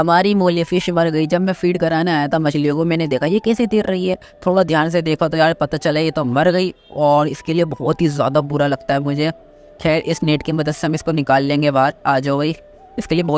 हमारी मोली फिश मर गई जब मैं फीड कराने आया था मछलियों को मैंने देखा ये कैसे तिर रही है थोड़ा ध्यान से देखा तो यार पता चला ये तो मर गई और इसके लिए बहुत ही ज़्यादा बुरा लगता है मुझे खैर इस नेट की मदद से हम इसको निकाल लेंगे बाहर आ जाओ भाई इसके लिए बहुत